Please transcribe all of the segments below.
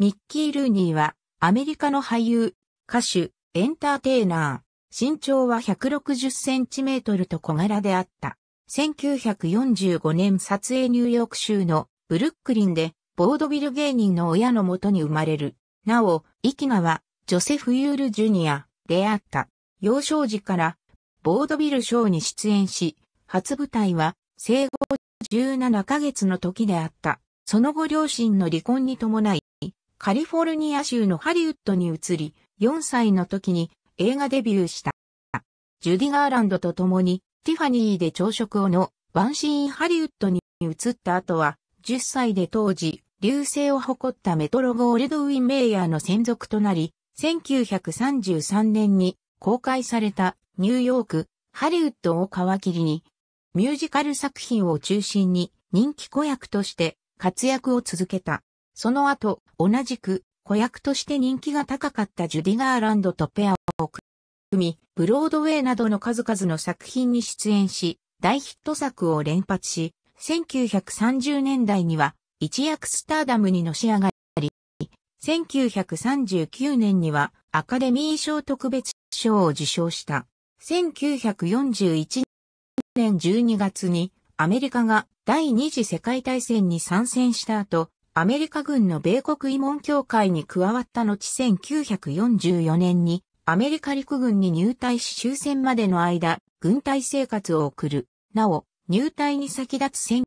ミッキー・ルーニーは、アメリカの俳優、歌手、エンターテイナー。身長は160センチメートルと小柄であった。1945年撮影ニューヨーク州のブルックリンで、ボードビル芸人の親のもとに生まれる。なお、イキがは、ジョセフ・ユール・ジュニア、であった。幼少時から、ボードビルショーに出演し、初舞台は、生後17ヶ月の時であった。その後両親の離婚に伴い、カリフォルニア州のハリウッドに移り、4歳の時に映画デビューした。ジュディ・ガーランドと共にティファニーで朝食をのワンシーンハリウッドに移った後は、10歳で当時、流星を誇ったメトロゴールドウィン・メイヤーの専属となり、1933年に公開されたニューヨーク、ハリウッドを皮切りに、ミュージカル作品を中心に人気子役として活躍を続けた。その後、同じく、子役として人気が高かったジュディ・ガーランドとペアを組み、ブロードウェイなどの数々の作品に出演し、大ヒット作を連発し、1930年代には一躍スターダムにのし上がり、1939年にはアカデミー賞特別賞を受賞した。1941年12月にアメリカが第二次世界大戦に参戦した後、アメリカ軍の米国慰問協会に加わった後1944年にアメリカ陸軍に入隊し終戦までの間、軍隊生活を送る。なお、入隊に先立つ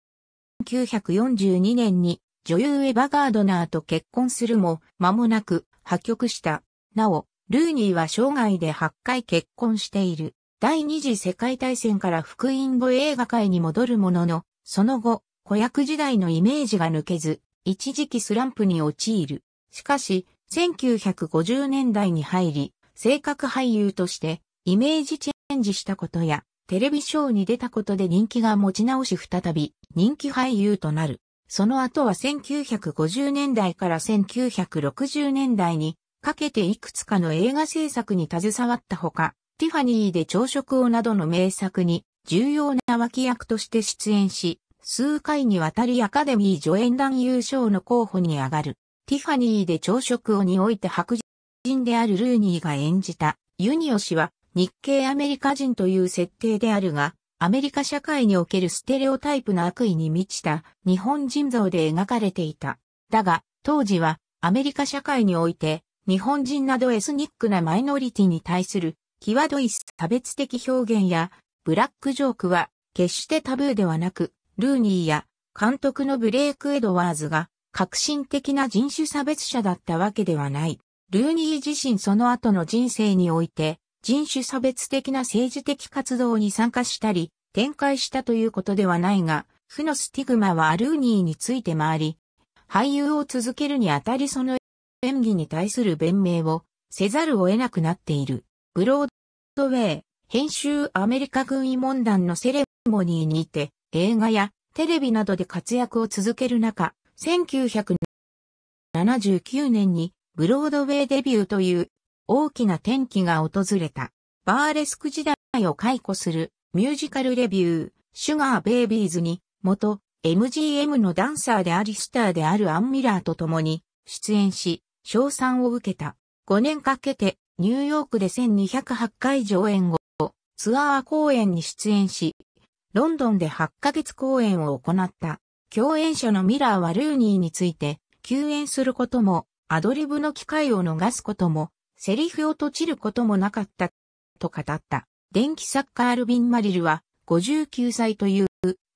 1942年に女優エヴァガードナーと結婚するも、間もなく破局した。なお、ルーニーは生涯で8回結婚している。第二次世界大戦から福音後映画界に戻るものの、その後、子役時代のイメージが抜けず、一時期スランプに陥る。しかし、1950年代に入り、性格俳優としてイメージチェンジしたことや、テレビショーに出たことで人気が持ち直し再び人気俳優となる。その後は1950年代から1960年代にかけていくつかの映画制作に携わったほか、ティファニーで朝食をなどの名作に重要な脇役として出演し、数回にわたりアカデミー助演団優勝の候補に上がる、ティファニーで朝食をにおいて白人であるルーニーが演じた、ユニオ氏は日系アメリカ人という設定であるが、アメリカ社会におけるステレオタイプの悪意に満ちた日本人像で描かれていた。だが、当時はアメリカ社会において日本人などエスニックなマイノリティに対する際どい差別的表現やブラックジョークは決してタブーではなくルーニーや監督のブレイク・エドワーズが革新的な人種差別者だったわけではない。ルーニー自身その後の人生において人種差別的な政治的活動に参加したり展開したということではないが、負のスティグマはルーニーについて回り、俳優を続けるにあたりその演技に対する弁明をせざるを得なくなっている。ブロードウェイ編集アメリカ軍医問団のセレモニーにて映画やテレビなどで活躍を続ける中、1979年にブロードウェイデビューという大きな転機が訪れた。バーレスク時代を解雇するミュージカルレビュー、シュガーベイビーズに元 MGM のダンサーでありスターであるアン・ミラーと共に出演し、賞賛を受けた。5年かけてニューヨークで1208回上演後、ツアー公演に出演し、ロンドンで8ヶ月公演を行った、共演者のミラーはルーニーについて、休演することも、アドリブの機会を逃すことも、セリフを閉じることもなかった、と語った。電気サッカーアルビン・マリルは、59歳という、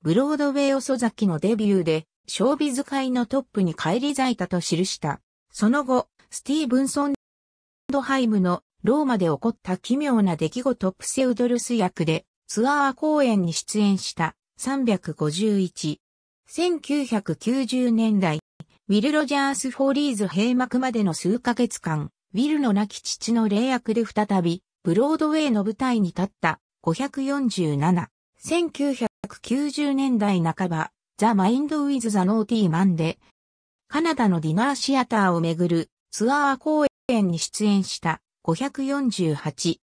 ブロードウェイ遅咲きのデビューで、勝ョ使いのトップに返り咲いたと記した。その後、スティーブンソン・ドハイムのローマで起こった奇妙な出来事プセウドルス役でツアー公演に出演した351。1990年代、ウィル・ロジャース・フォーリーズ閉幕までの数ヶ月間、ウィルの亡き父の霊役で再び、ブロードウェイの舞台に立った547。1990年代半ば、ザ・マインド・ウィズ・ザ・ノーティーマンで、カナダのディナーシアターをめぐるツアー公演に出演した548。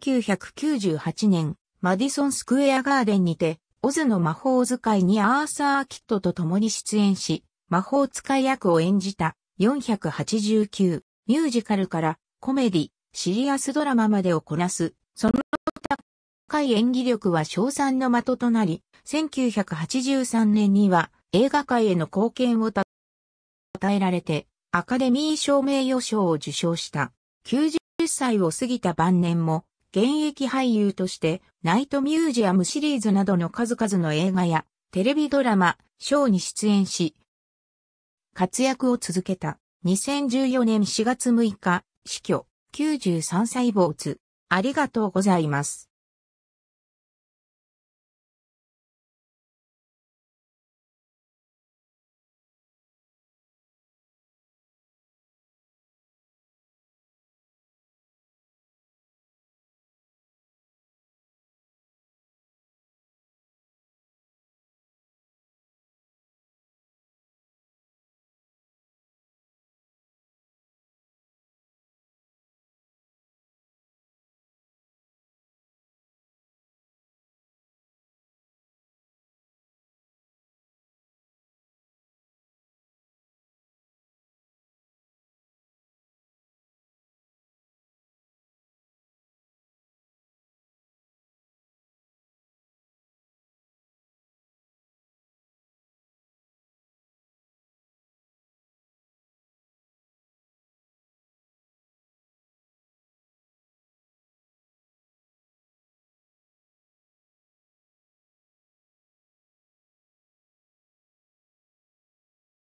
1998年、マディソンスクエアガーデンにて、オズの魔法使いにアーサー・キッドと共に出演し、魔法使い役を演じた489ミュージカルからコメディ、シリアスドラマまでをこなす、その高い演技力は賞賛の的となり、1983年には映画界への貢献をた与えられて、アカデミー賞名誉賞を受賞した。90歳を過ぎた晩年も、現役俳優として、ナイトミュージアムシリーズなどの数々の映画や、テレビドラマ、ショーに出演し、活躍を続けた。2014年4月6日、死去、93歳没。ありがとうございます。